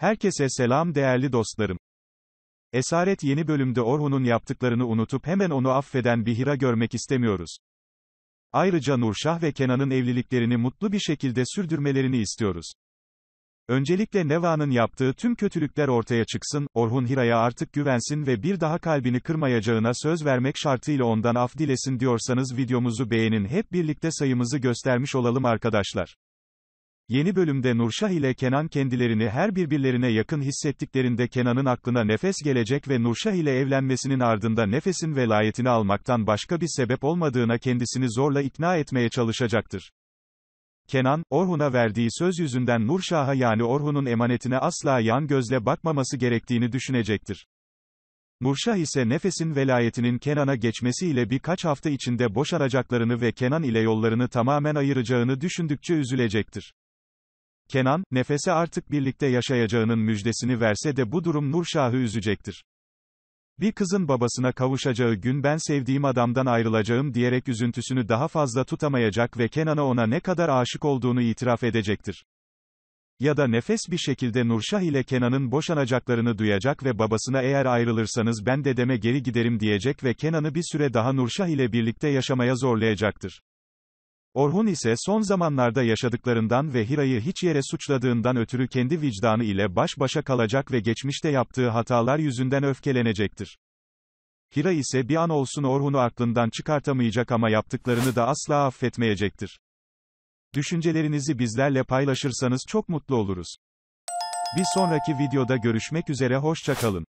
Herkese selam değerli dostlarım. Esaret yeni bölümde Orhun'un yaptıklarını unutup hemen onu affeden bir Hira görmek istemiyoruz. Ayrıca Nurşah ve Kenan'ın evliliklerini mutlu bir şekilde sürdürmelerini istiyoruz. Öncelikle Neva'nın yaptığı tüm kötülükler ortaya çıksın, Orhun Hira'ya artık güvensin ve bir daha kalbini kırmayacağına söz vermek şartıyla ondan af dilesin diyorsanız videomuzu beğenin hep birlikte sayımızı göstermiş olalım arkadaşlar. Yeni bölümde Nurşah ile Kenan kendilerini her birbirlerine yakın hissettiklerinde Kenan'ın aklına nefes gelecek ve Nurşah ile evlenmesinin ardında nefesin velayetini almaktan başka bir sebep olmadığına kendisini zorla ikna etmeye çalışacaktır. Kenan, Orhun'a verdiği söz yüzünden Nurşah'a yani Orhun'un emanetine asla yan gözle bakmaması gerektiğini düşünecektir. Nurşah ise nefesin velayetinin Kenan'a geçmesiyle birkaç hafta içinde boşanacaklarını ve Kenan ile yollarını tamamen ayıracağını düşündükçe üzülecektir. Kenan, nefese artık birlikte yaşayacağının müjdesini verse de bu durum Nurşah'ı üzecektir. Bir kızın babasına kavuşacağı gün ben sevdiğim adamdan ayrılacağım diyerek üzüntüsünü daha fazla tutamayacak ve Kenan'a ona ne kadar aşık olduğunu itiraf edecektir. Ya da nefes bir şekilde Nurşah ile Kenan'ın boşanacaklarını duyacak ve babasına eğer ayrılırsanız ben dedeme geri giderim diyecek ve Kenan'ı bir süre daha Nurşah ile birlikte yaşamaya zorlayacaktır. Orhun ise son zamanlarda yaşadıklarından ve Hira'yı hiç yere suçladığından ötürü kendi vicdanı ile baş başa kalacak ve geçmişte yaptığı hatalar yüzünden öfkelenecektir. Hira ise bir an olsun Orhun'u aklından çıkartamayacak ama yaptıklarını da asla affetmeyecektir. Düşüncelerinizi bizlerle paylaşırsanız çok mutlu oluruz. Bir sonraki videoda görüşmek üzere hoşça kalın.